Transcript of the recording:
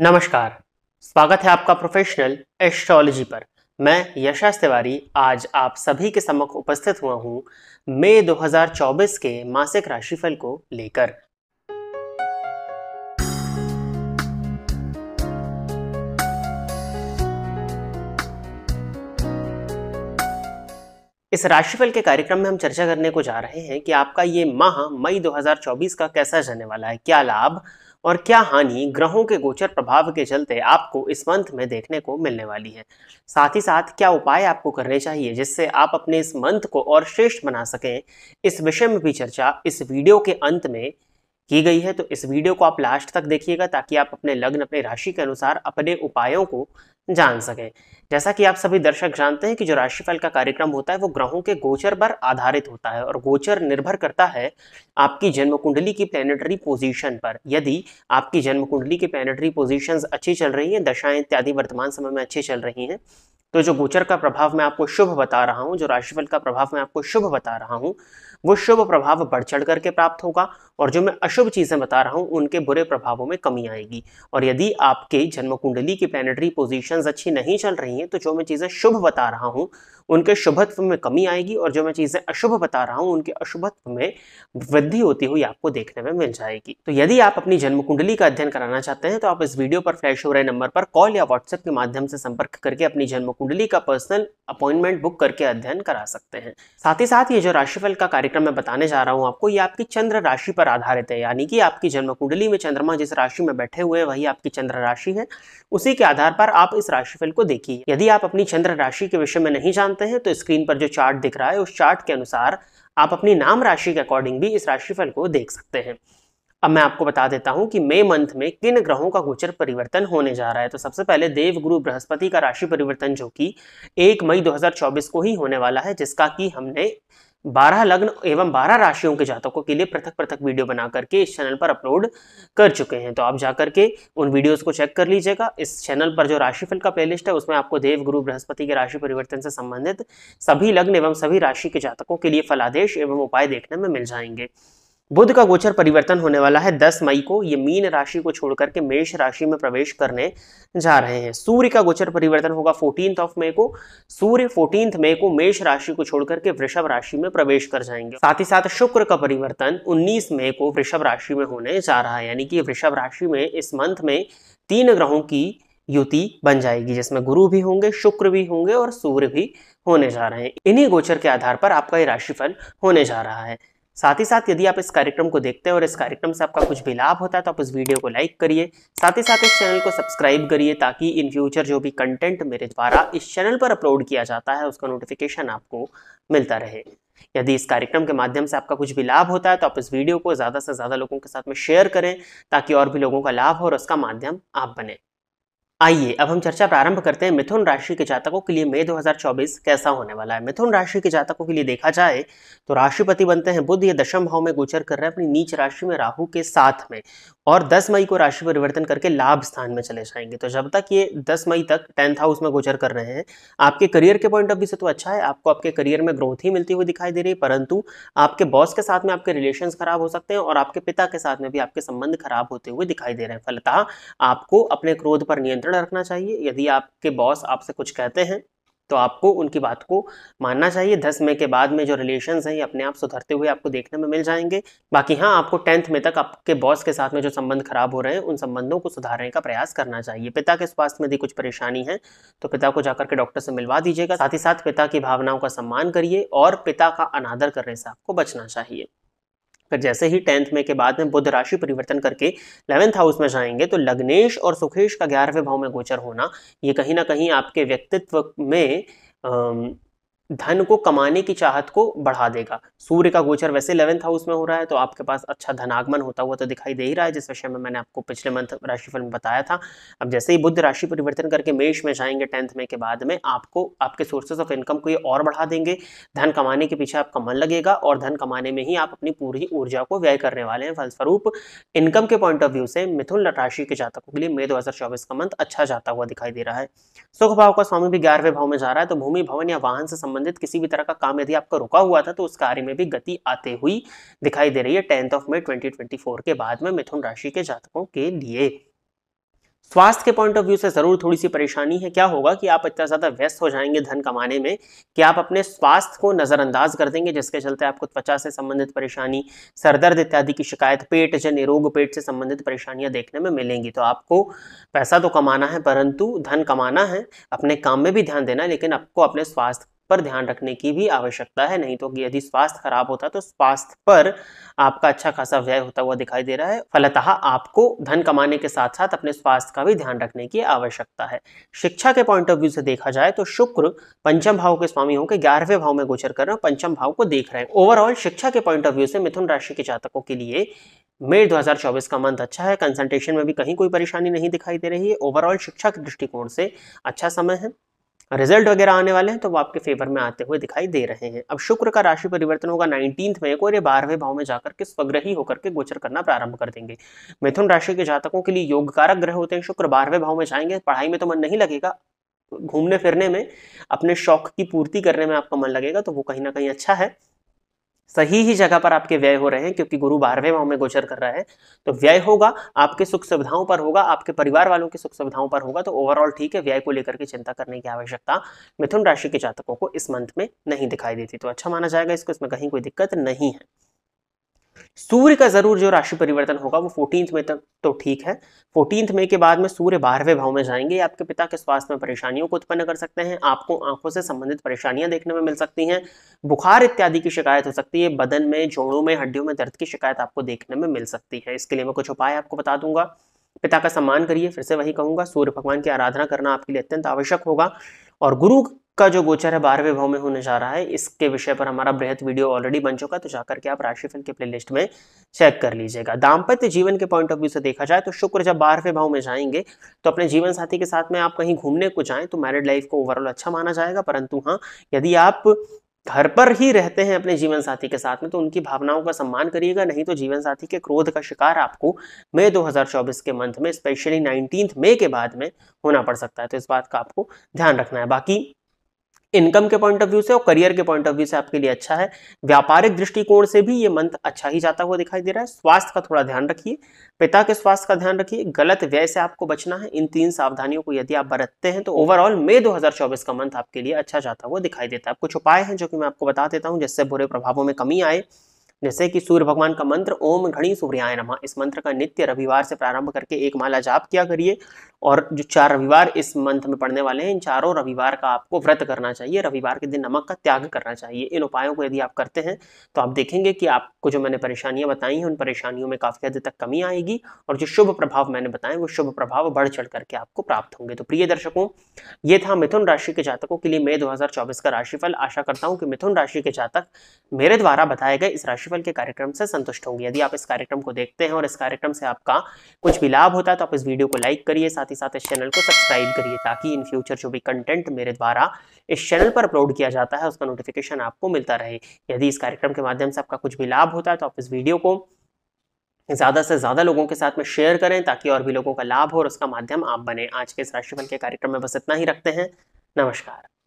नमस्कार स्वागत है आपका प्रोफेशनल एस्ट्रोलॉजी पर मैं यशा तिवारी आज आप सभी के समक्ष उपस्थित हुआ हूं मई 2024 के मासिक राशिफल को लेकर इस राशिफल के कार्यक्रम में हम चर्चा करने को जा रहे हैं कि आपका ये माह मई 2024 का कैसा जाने वाला है क्या लाभ और क्या हानि ग्रहों के गोचर प्रभाव के चलते आपको इस मंथ में देखने को मिलने वाली है साथ ही साथ क्या उपाय आपको करने चाहिए जिससे आप अपने इस मंथ को और श्रेष्ठ बना सकें इस विषय में भी चर्चा इस वीडियो के अंत में की गई है तो इस वीडियो को आप लास्ट तक देखिएगा ताकि आप अपने लग्न अपने राशि के अनुसार अपने उपायों को जान सके जैसा कि आप सभी दर्शक जानते हैं कि जो राशिफल का कार्यक्रम होता है वो ग्रहों के गोचर पर आधारित होता है और गोचर निर्भर करता है आपकी जन्म कुंडली की प्लेनेटरी पोजीशन पर यदि आपकी जन्म कुंडली की प्लेनेटरी पोजीशंस अच्छी चल रही हैं दशाएं इत्यादि वर्तमान समय में अच्छी चल रही हैं तो जो गोचर का प्रभाव मैं आपको शुभ बता रहा हूँ जो राशिफल का प्रभाव मैं आपको शुभ बता रहा हूँ वो शुभ प्रभाव बढ़ चढ़ करके प्राप्त होगा और जो मैं अशुभ चीज़ें बता रहा हूँ उनके बुरे प्रभावों में कमी आएगी और यदि आपके जन्म कुंडली की प्लेनेटरी पोजिशन अच्छी नहीं चल रही हैं तो जो मैं चीज़ें शुभ बता रहा हूँ उनके शुभत्व में कमी आएगी और जो मैं चीज़ें अशुभ बता रहा हूँ उनके अशुभत्व में वृद्धि होती हुई आपको देखने में मिल जाएगी तो यदि आप अपनी जन्म कुंडली का अध्ययन कराना चाहते हैं तो आप इस वीडियो पर फ्लैश हो रहे नंबर पर कॉल या व्हाट्सएप के माध्यम से संपर्क करके अपनी जन्म कुंडली का पर्सनल अपॉइंटमेंट बुक करके अध्ययन करा सकते हैं साथ ही साथ ये जो राशिफल का कार्यक्रम मैं बताने जा रहा हूँ आपको ये आपकी चंद्र राशि पर आधारित है यानी कि आपकी जन्म कुंडली में चंद्रमा जिस राशि में बैठे हुए हैं वही आपकी चंद्र राशि है उसी के आधार पर आप इस राशिफल को देखिए यदि आप अपनी चंद्र राशि के विषय में नहीं जानते जानते हैं तो स्क्रीन पर जो चार्ट दिख रहा है उस चार्ट के अनुसार आप अपनी नाम राशि के अकॉर्डिंग भी इस राशिफल को देख सकते हैं अब मैं आपको बता देता हूं कि मई मंथ में किन ग्रहों का गोचर परिवर्तन होने जा रहा है तो सबसे पहले देव गुरु बृहस्पति का राशि परिवर्तन जो कि एक मई 2024 को ही होने वाला है जिसका कि हमने बारह लग्न एवं बारह राशियों के जातकों के लिए पृथक पृथक वीडियो बना करके इस चैनल पर अपलोड कर चुके हैं तो आप जा करके उन वीडियोस को चेक कर लीजिएगा इस चैनल पर जो राशिफल का प्लेलिस्ट है उसमें आपको देव गुरु बृहस्पति के राशि परिवर्तन से संबंधित सभी लग्न एवं सभी राशि के जातकों के लिए फलादेश एवं उपाय देखने में मिल जाएंगे बुध का गोचर परिवर्तन होने वाला है 10 मई को ये मीन राशि को छोड़कर के मेष राशि में प्रवेश करने जा रहे हैं सूर्य का गोचर परिवर्तन होगा फोर्टीन ऑफ मई को सूर्य फोर्टीन मई को मेष राशि को छोड़कर के वृषभ राशि में प्रवेश कर जाएंगे साथ ही साथ शुक्र का परिवर्तन 19 मई को वृषभ राशि में होने जा रहा है यानी कि वृषभ राशि में इस मंथ में तीन ग्रहों की युति बन जाएगी जिसमें गुरु भी होंगे शुक्र भी होंगे और सूर्य भी होने जा रहे हैं इन्हीं गोचर के आधार पर आपका ये राशिफल होने जा रहा है साथ ही साथ यदि आप इस कार्यक्रम को देखते हैं और इस कार्यक्रम से आपका कुछ भी लाभ होता है तो आप इस वीडियो को लाइक करिए साथ ही साथ इस चैनल को सब्सक्राइब करिए ताकि इन फ्यूचर जो भी कंटेंट मेरे द्वारा इस चैनल पर अपलोड किया जाता है उसका नोटिफिकेशन आपको मिलता रहे यदि इस कार्यक्रम के माध्यम से आपका कुछ भी लाभ होता है तो आप इस वीडियो को ज़्यादा से ज़्यादा लोगों के साथ में शेयर करें ताकि और भी लोगों का लाभ हो और उसका माध्यम आप बने आइए अब हम चर्चा प्रारंभ करते हैं मिथुन राशि के जातकों के लिए मई 2024 कैसा होने वाला है मिथुन राशि के जातकों के लिए देखा जाए तो राशिपति बनते हैं बुद्ध ये दशम भाव में गोचर कर रहे हैं अपनी नीच राशि में राहु के साथ में और 10 मई को राशि परिवर्तन करके लाभ स्थान में चले जाएंगे तो जब तक ये 10 मई तक टेंथ हाउस में गोचर कर रहे हैं आपके करियर के पॉइंट ऑफ व्यू से तो अच्छा है आपको आपके करियर में ग्रोथ ही मिलती हुई दिखाई दे रही है परंतु आपके बॉस के साथ में आपके रिलेशन खराब हो सकते हैं और आपके पिता के साथ में भी आपके संबंध खराब होते हुए दिखाई दे रहे हैं फलतः आपको अपने क्रोध पर नियंत्रण नियंत्रण रखना चाहिए यदि आपके बॉस आपसे कुछ कहते हैं तो आपको उनकी बात को मानना चाहिए दस मई के बाद में जो रिलेशन हैं ये अपने आप सुधरते हुए आपको देखने में मिल जाएंगे बाकी हाँ आपको टेंथ में तक आपके बॉस के साथ में जो संबंध खराब हो रहे हैं उन संबंधों को सुधारने का प्रयास करना चाहिए पिता के स्वास्थ्य में यदि कुछ परेशानी है तो पिता को जाकर के डॉक्टर से मिलवा दीजिएगा साथ ही साथ पिता की भावनाओं का सम्मान करिए और पिता का अनादर करने से आपको बचना चाहिए फिर जैसे ही टेंथ में के बाद में बुद्ध राशि परिवर्तन करके इलेवेंथ हाउस में जाएंगे तो लग्नेश और सुखेश का ग्यारहवें भाव में गोचर होना ये कहीं ना कहीं आपके व्यक्तित्व में धन को कमाने की चाहत को बढ़ा देगा सूर्य का गोचर वैसे इलेवेंथ हाउस में हो रहा है तो आपके पास अच्छा धनागमन होता हुआ तो दिखाई दे ही रहा है जिस विषय में मैंने आपको पिछले मंथ राशिफल में बताया था अब जैसे ही बुद्ध राशि परिवर्तन करके मेष में जाएंगे टेंथ में के बाद में आपको आपके सोर्सेज ऑफ इनकम को ये और बढ़ा देंगे धन कमाने के पीछे आपका मन लगेगा और धन कमाने में ही आप अपनी पूरी ऊर्जा को व्यय करने वाले हैं फलस्वरूप इनकम के पॉइंट ऑफ व्यू से मिथुन राशि के जातकों के लिए मई दो का मंथ अच्छा जाता हुआ दिखाई दे रहा है सुख भाव का स्वामी भी ग्यारहवें भाव में जा रहा है तो भूमि भवन या वाहन से संबंधित संबंधित किसी भी तरह का काम यदि आपका रुका हुआ था तो उस कार्य में भी गति आते हुई दिखाई दे रही है टेंथ ऑफ मई 2024 के बाद में मिथुन राशि के जातकों के लिए स्वास्थ्य के पॉइंट ऑफ व्यू से ज़रूर थोड़ी सी परेशानी है क्या होगा कि आप इतना ज़्यादा व्यस्त हो जाएंगे धन कमाने में कि आप अपने स्वास्थ्य को नज़रअंदाज कर देंगे जिसके चलते आपको त्वचा से संबंधित परेशानी सरदर्द इत्यादि की शिकायत पेट जन्य रोग पेट से संबंधित परेशानियां देखने में मिलेंगी तो आपको पैसा तो कमाना है परंतु धन कमाना है अपने काम में भी ध्यान देना है लेकिन आपको अपने स्वास्थ्य पर ध्यान रखने की भी आवश्यकता है नहीं तो यदि स्वास्थ्य खराब होता तो स्वास्थ्य पर आपका अच्छा खासा व्यय होता हुआ दिखाई दे रहा है फलतः आपको धन कमाने के साथ साथ अपने स्वास्थ्य का भी ध्यान रखने की आवश्यकता है शिक्षा के पॉइंट ऑफ व्यू से देखा जाए तो शुक्र पंचम भाव के स्वामी होकर ग्यारहवें भाव में गोचर कर रहे हैं पंचम भाव को देख रहे हैं ओवरऑल शिक्षा के पॉइंट ऑफ व्यू से मिथुन राशि के जातकों के लिए मई 2024 का मंथ अच्छा है कंसल्टेशन में भी कहीं कोई परेशानी नहीं दिखाई दे रही है ओवरऑल शिक्षा के दृष्टिकोण से अच्छा समय है रिजल्ट वगैरह आने वाले हैं तो वो आपके फेवर में आते हुए दिखाई दे रहे हैं अब शुक्र का राशि परिवर्तन होगा नाइनटीन में को बारहवें भाव में जाकर के स्वग्रही होकर के गोचर करना प्रारंभ कर देंगे मिथुन राशि के जातकों के लिए कारक ग्रह होते हैं शुक्र बारहवें भाव में जाएंगे पढ़ाई में तो मन नहीं लगेगा घूमने फिरने में अपने शौक की पूर्ति करने में आपका मन लगेगा तो वो कहीं ना कहीं अच्छा है सही ही जगह पर आपके व्यय हो रहे हैं क्योंकि गुरु बारहवें भाव में गोचर कर रहा है तो व्यय होगा आपके सुख सुविधाओं पर होगा आपके परिवार वालों की सुख सुविधाओं पर होगा तो ओवरऑल ठीक है व्यय को लेकर के चिंता करने की आवश्यकता मिथुन राशि के जातकों को इस मंथ में नहीं दिखाई देती तो अच्छा माना जाएगा इसको इसमें कहीं कोई दिक्कत नहीं है सूर्य का जरूर जो राशि परिवर्तन होगा वो फोर्टींथ में तक तो ठीक है फोर्टींथ में के बाद में सूर्य बारहवें भाव में जाएंगे आपके पिता के स्वास्थ्य में परेशानियों को उत्पन्न कर सकते हैं आपको आंखों से संबंधित परेशानियां देखने में मिल सकती हैं बुखार इत्यादि की शिकायत हो सकती है बदन में जोड़ों में हड्डियों में दर्द की शिकायत आपको देखने में मिल सकती है इसके लिए मैं कुछ उपाय आपको बता दूंगा पिता का सम्मान करिए फिर से वही कहूंगा सूर्य भगवान की आराधना करना आपके लिए अत्यंत आवश्यक होगा और गुरु का जो गोचर है बारहवें भाव में होने जा रहा है इसके विषय पर हमारा बृहद वीडियो ऑलरेडी बन चुका है तो जाकर के आप राशिफल के प्लेलिस्ट में चेक कर लीजिएगा दाम्पत्य जीवन के पॉइंट ऑफ व्यू से देखा जाए तो शुक्र जब बारहवें भाव में जाएंगे तो अपने जीवन साथी के साथ में आप कहीं घूमने को जाएं तो मैरिड लाइफ को ओवरऑल अच्छा माना जाएगा परंतु हाँ यदि आप घर पर ही रहते हैं अपने जीवन साथी के साथ में तो उनकी भावनाओं का सम्मान करिएगा नहीं तो जीवन साथी के क्रोध का शिकार आपको मई 2024 के मंथ में स्पेशली नाइनटीन मई के बाद में होना पड़ सकता है तो इस बात का आपको ध्यान रखना है बाकी इनकम के पॉइंट ऑफ व्यू से और करियर के पॉइंट ऑफ व्यू से आपके लिए अच्छा है व्यापारिक दृष्टिकोण से भी ये मंथ अच्छा ही जाता हुआ दिखाई दे रहा है स्वास्थ्य का थोड़ा ध्यान रखिए पिता के स्वास्थ्य का ध्यान रखिए गलत व्यय से आपको बचना है इन तीन सावधानियों को यदि आप बरतते हैं तो ओवरऑल मई दो का मंथ आपके लिए अच्छा जाता हुआ दिखाई देता है कुछ उपाय हैं जो कि मैं आपको बता देता हूँ जिससे बुरे प्रभावों में कमी आए जैसे कि सूर्य भगवान का मंत्र ओम घड़ी सूर्याय नमा इस मंत्र का नित्य रविवार से प्रारंभ करके एक माला जाप किया करिए और जो चार रविवार इस मंत्र में पढ़ने वाले हैं इन चारों रविवार का आपको व्रत करना चाहिए रविवार के दिन नमक का त्याग करना चाहिए इन उपायों को यदि आप करते हैं तो आप देखेंगे कि आपको जो मैंने परेशानियां बताई हैं उन परेशानियों में काफ़ी हद तक कमी आएगी और जो शुभ प्रभाव मैंने बताए वो शुभ प्रभाव बढ़ चढ़ करके आपको प्राप्त होंगे तो प्रिय दर्शकों ये था मिथुन राशि के जातकों के लिए मई दो का राशिफल आशा करता हूँ कि मिथुन राशि के जातक मेरे द्वारा बताए गए इस राशि राशिफल के कार्यक्रम से संतुष्ट होंगे यदि आप इस कार्यक्रम को देखते हैं और इस कार्यक्रम से आपका कुछ भी लाभ होता है तो आप इस वीडियो को लाइक करिए साथ ही साथ इस चैनल को सब्सक्राइब करिए ताकि इन फ्यूचर जो भी कंटेंट मेरे द्वारा इस चैनल पर अपलोड किया जाता है उसका नोटिफिकेशन आपको मिलता रहे यदि इस कार्यक्रम के माध्यम से आपका कुछ भी लाभ होता है तो आप इस वीडियो को ज़्यादा से ज़्यादा लोगों के साथ में शेयर करें ताकि और भी लोगों का लाभ हो और उसका माध्यम आप बने आज के इस राशिफल के कार्यक्रम में बस इतना ही रखते हैं नमस्कार